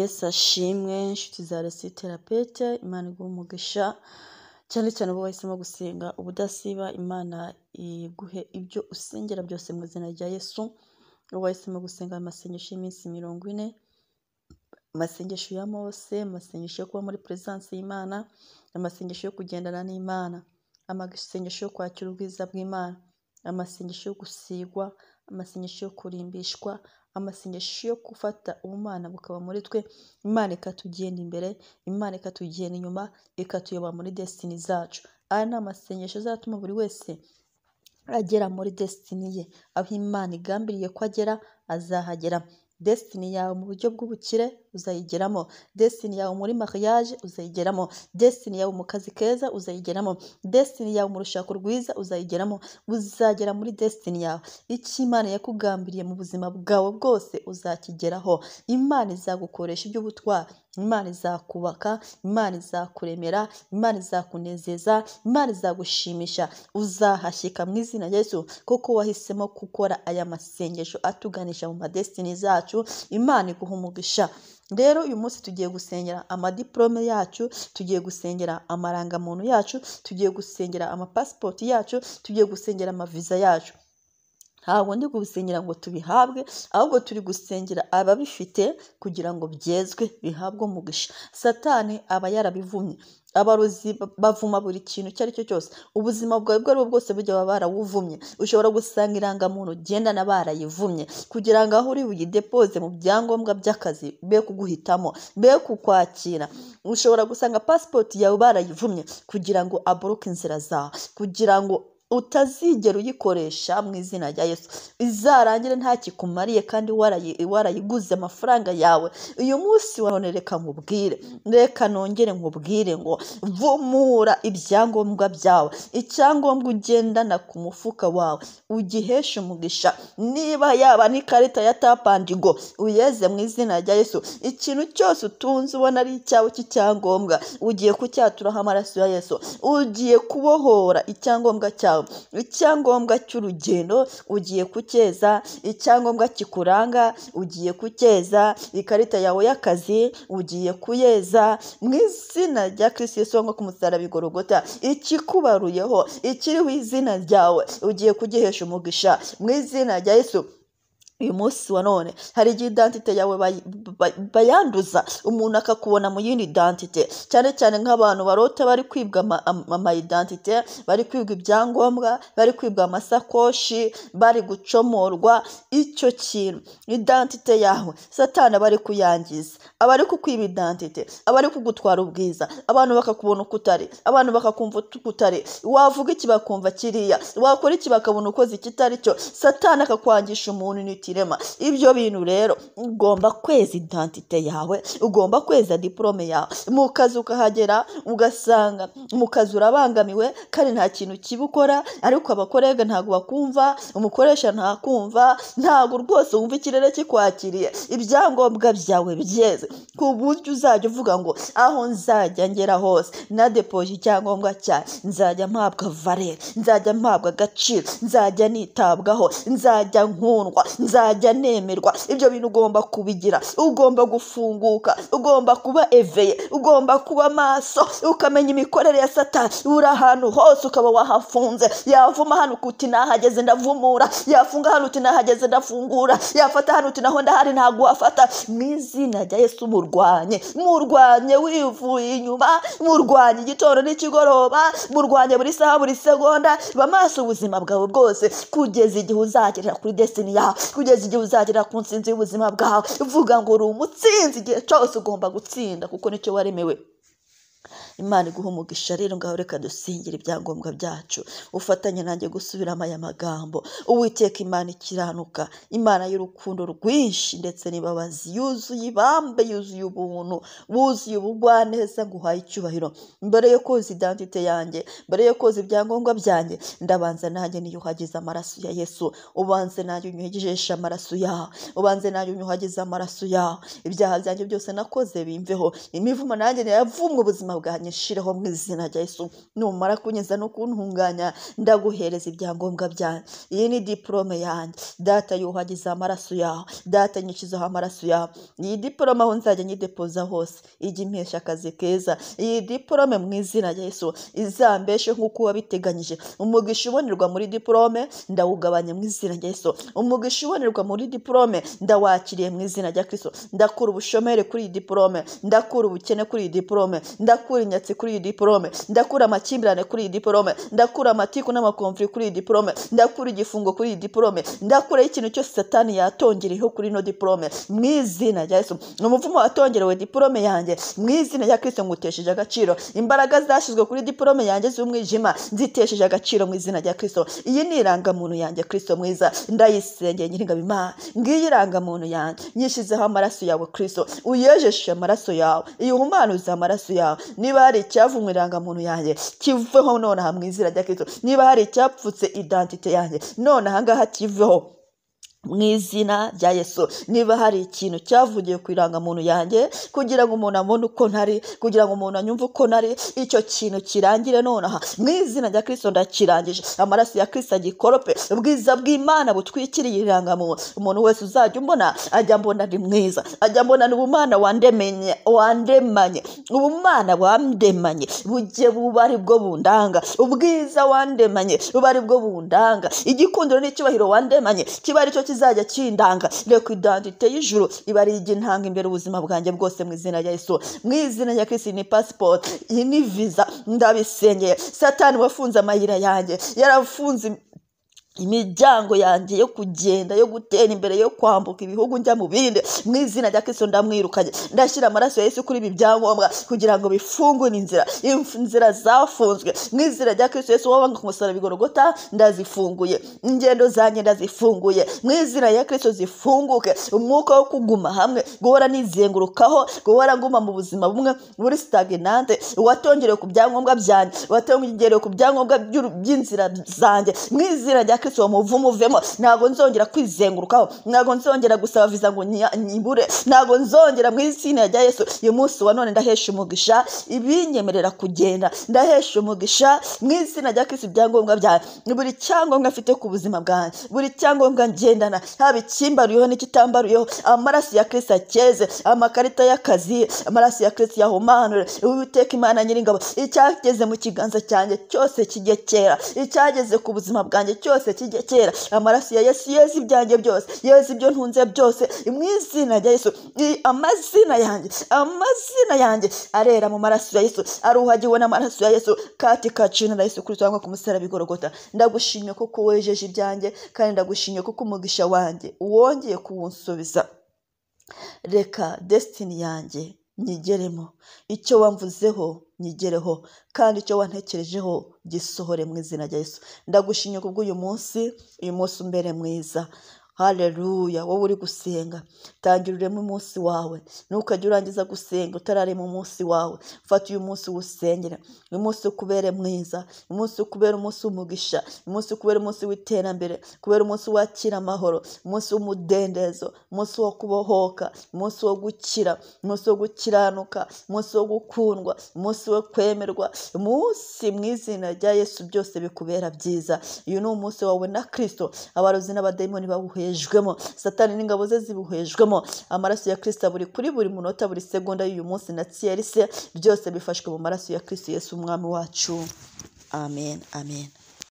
Yesu ashimwe inshuti za Resi Terapete Imana iguha umugisha cyane cyane ubu wahisemo gusenga ubudasiba Imana iguhe ibyo usengera byose mu izina rya Yesu ubu wahisemo gusenga amasengesho y'iminsi mirongo ine amasengesho ya Mose amasengesho yo kuba muri peresanse y'Imana amasengesho yo kugendana n'Imana amasengesho yo kwakira ubwiza bw'Imana amasengesho yo gusigwa amasengesho yo kurimbishwa amasengesho yo gufata ubumana bukaba muri twe imana ikatugenda imbere imana ikatugenda inyuma ikatuyoba muri desitini zacu aya ni amasengesho azatuma buri wese agera muri desitini ye aho imana igambiriye ko agera azahagera desitini yawe mu buryo bw'ubukire uzayigeramo desitini yawe muri mariage uzayigeramo desitini yawe mu kazi keza uzayigeramo desitini yawe mu rushako rwiza uzayigeramo uzagera muri desitini yawe icyo imana yakugambiriye mu buzima bwawe bwose uzakigeraho imana izagukoresha iby'ubutwari imana izakubaka imana izakuremera imana izakunezeza imana izagushimisha uzahashyika mu izina Yesu kuko wahisemo gukora aya masengesho atuganisha mu madesitini zacu imana iguha umugisha rero uyu munsi tugiye gusengera amadiporome yacu tugiye gusengera amarangamuntu yacu tugiye gusengera amapasipoti yacu tugiye gusengera amaviza yacu ntabwo ndi gusengera ngo tubihabwe ahubwo turi gusengera ababifite kugira ngo byezwe bihabwe umugisha satani aba yarabivumye abarozi bavuma buri kintu icyo ari cyo cyose ubuzima bwawe ubwo ari bwo bwose bujya baba barawuvumye ushobora gusanga irangamuntu ugendana barayivumye kugira ngo aho uri buyidepoze mu byangombwa by'akazi be kuguhitamo be kukwakira ushobora gusanga pasipoti yawe barayivumye kugira ngo aboroke inzira zawe kugira ngo utazigera uyikoresha mu izina rya Yesu izarangire ntakikumariye kandi warayiguze amafaranga yawe uyu munsi wanone reka nkubwire reka nongere nkubwire ngo vumura ibyangombwa byawe icyangombwa ugendana ku mufuka wawe ugiheshe umugisha niba yaba n'ikarita ya tapandigo uyeze mu izina rya Yesu ikintu cyose utunze ubona ari icyawe cy'icyangombwa ugiye kucyaturaho amaraso ya Yesu ugiye kubohora icyangombwa cyawe icyangombwa cy'urugendo ugiye kucyeza, icyangombwa kikuranga ugiye kucyeza, ikarita yawe y'akazi ugiye kuyeza, mu izina rya kirisiti Yesu ku musaraba i Gologota, ikikubaruyeho, ikiriho izina ryawe ugiye kugihesha umugisha mu izina rya Yesu. uyu munsi wa none hari igihe idantite yawe bayanduza umuntu akakubona mu yindi dantite cyane cyane nk'abantu barota bari kwibwa amayidantite bari kwibwa ibyangombwa bari kwibwa amasakoshi bari gucomorwa icyo kintu idantite yawe satana bari kuyangiza abari kukwiba idantite abari kugutwara ubwiza abantu bakakubona uko utari abantu bakakumva uko utari wavuga iki bakumva kiriya wakora iki bakabona ukoze ikitari cyo satana akakwangisha umuntu intiti kirema ibyo bintu rero ugomba kweza intantite yawe ugomba kweza diporome yawe mu kazi ukahagera ugasanga mu kazi urabangamiwe kandi nta kintu kiba ukora ariko abakorega ntabwo bakumva umukoresha ntakumva ntabwo rwose wumva ikirere kikwakiriye ibyangombwa byawe byeze ku buryo uzajya uvuga ngo aho nzajya ngera hose na nadepoje icyangombwa cyawe nzajya mpabwa valere nzajya mpabwa agaciro nzajya nitabwaho nzajya nkundwa nzajya azajya nemerwa ibyo bintu ugomba kubigira ugomba gufunguka ugomba kuba eveye ugomba kuba maso ukamenya imikorere ya satani uri ahantu hose ukaba wahafunze yavuma hano uti nahageze ndavumura yafunga hano uti nahageze ndafungura yafata hano uti naho ndahari ntabwo wafata mu izina rya yesu murwanye murwanye wivuye inyuma murwanye igitondo n'ikigoroba murwanye buri saha buri segonda ba maso ubuzima bwawe bwose kugeza igihe uzagerera kuri desini yawe kugeza igihe uzagera ku nsinzi y'ubuzima bwawe uvuga ngo uri umutsinzi igihe cyose ugomba gutsinda kuko nicyo waremewe imana iguha umugisha rero ngaho reka dusingire ibyangombwa byacu ufatanye nanjye gusubiramo aya magambo uwiteka imana ikiranuka imana y'urukundo rwinshi ndetse n'ibabazi yuzuye ibambe yuzuye ubuntu wuzuye ubugwaneza ngo uhaye icyubahiro mbere yo koza idantite yanjye mbere yo koza ibyangombwa byanjye ndabanza nanjye niyo uhageze amaraso ya yesu ubanze nanjye unyuhegeshe amaraso yawe ubanze nanjye unyuhagize amaraso yawe ibyaha byanjye byose nakoze bimveho imivumo nanjye ntiyavumwe ubuzima bwanjye ntunganye mu izina rya Yesu numara kunyeza no kuntunganya ndaguhereza ibyangombwa byanjye iyi ni diporome yanjye data yuhagize amaraso yawe data nyukizaho amaraso yawe iyi diporome aho nzajya nyidepoza hose ijya impesha akazi keza iyi diporome mu izina rya Yesu izambeshe nk'uko wabiteganyije umugisha ubonerwa muri diporome ndawugabanya mu izina rya Yesu umugisha ubonerwa muri diporome ndawakiriye mu izina rya Kristo ndakura ubushomere kuri iyi diporome ndakura ubukene kuri iyi diporome ndakura ubusenyatsi kuri iyi diporome ndakura amakimbirane kuri iyi diporome ndakura amatiku n'amakomviri kuri iyi diporome ndakura igifungo kuri iyi diporome ndakura ikintu cyose satani yatongereyeho kuri ino diporome mu izina rya yesu ni umuvumo watongerewe diporome yanjye mu izina rya kirisito ngutesheje agaciro imbaraga zashyizwe kuri diporome yanjye z'umwijima zitesheje agaciro mu izina rya kirisito iyi ni irangamuntu yanjye kirisito mwiza ndayisengeye nyiringabo imana ngiyi irangamuntu yanjye nyishyizeho amaraso yawe kirisito uyejeshe amaraso yawe iyo amaraso yawe niba hari icyavu mu irangamuntu yanjye kiveho nonaha mu izina rya kirisito niba hari icyapfutse identite yanjye none aha ngaha kiveho mu izina rya yesu niba hari ikintu cyavugiye ku irangamuntu yanjye kugira ngo umuntu abone uko ntari kugira ngo umuntu anyumve uko ntari icyo kintu kirangire nonaha mu izina rya kirisito ndakirangije amaraso ya kirisito agikorope ubwiza bw'imana butwikiriye irangamuntu umuntu wese uzajya umbona ajya mbona ni mwiza ajya mbona ni ubumana wandemenye wandemanye ubumana wandemanye bujye buba ari bwo bundanga ubwiza wandemanye buba ari bwo bundanga igikundiro n'icyubahiro wandemanye kiba ari cyo kizajya kindanga reka idandite y'ijuru ibariye igihe ntanga imbere ubuzima bwanjye bwose mu izina rya yesu mu izina rya kirisi ni pasipoti iyi ni viza ndabisengeye satani wafunze amayira yanjye yarafunze imiryango yanjye yo kugenda yo gutera imbere yo kwambuka ibihugu njya mu bindi mu izina rya kirisito ndamwirukanye ndashyira amaraso ya Yesu kuri ibi byangombwa kugira ngo bifungure inzira inzira zafunzwe mu izina rya kirisito Yesu wabanga ku musaraba igorogota ndazifunguye ingendo zanjye ndazifunguye mu izina ya kirisito zifunguke umwuka wo kuguma hamwe guhora nizengurukaho guhora nguma mu buzima bumwe buri stagnante watongerewe ku byangombwa byanjye watongerewe ku byangombwa by'inzira zanjye mu izina rya kristo muvumuvemo ntabwo nzongera kwizengurukaho ntabwo nzongera gusaba viza ngo nyibure ntabwo nzongera mu izina rya yesu uyu munsi wa none ndahesha umugisha ibinyemerera kugenda ndahesha umugisha mu izina rya kristo ibyangombwa byawe buri cyangombwa afite ku buzima bwanjye buri cyangombwa ngendana haba icyimbaruyeho n'ikitambaruyeho amaraso ya kristo akeze amakarita y'akazi amaraso ya kristo yahumanure uwiteka imana nyir'ingabo icyageze mu kiganza cyanjye cyose kijye kera icyageze ku buzima bwanjye cyose kijya kera amaraso ya yesu yeza ibyanjye byose yeza ibyo ntunze byose mu izina rya yesu amazina yanjye amazina yanjye arera mu maraso ya yesu aruhagiwe n'amaraso ya yesu kati kacina na yesu kuri cyangwa ku musaraba bigorogota ndagushimye kuko wejeje ibyanjye kandi ndagushimye kuko umugisha wanjye wongeye kuwunsubiza reka desitini yanjye nyigeremo icyo wamvuzeho nyigereho kandi icyo wantekerejeho gisohore mu izina rya Yesu ndagushimye kubw'uyu munsi uyu munsi umbere mwiza hareruya wowe uri gusenga tangira ureme umunsi wawe ntukajye urangiza gusenga utararema umunsi wawe fata uyu munsi uwusengera uyu munsi ukubere mwiza uyu munsi ukubere umunsi w'umugisha uyu munsi ukubere umunsi w'iterambere kubera umunsi wakira amahoro umunsi w'umudendezo umunsi wo kubohoka umunsi wo gukira umunsi wo gukiranuka umunsi wo gukundwa umunsi wo kwemerwa umunsi mu izina rya yesu byose bikubera byiza uyu ni umunsi wawe na kirisito abarozi n'abadayimoni bawuhera buhejwemo satani n'ingabo ze zibuhejwemo amaraso ya kirisita buri kuri buri munota buri segonda y'uyu munsi na tiyerisi byose bifashwe mu maraso ya kirisita Yesu umwami wacu amen amen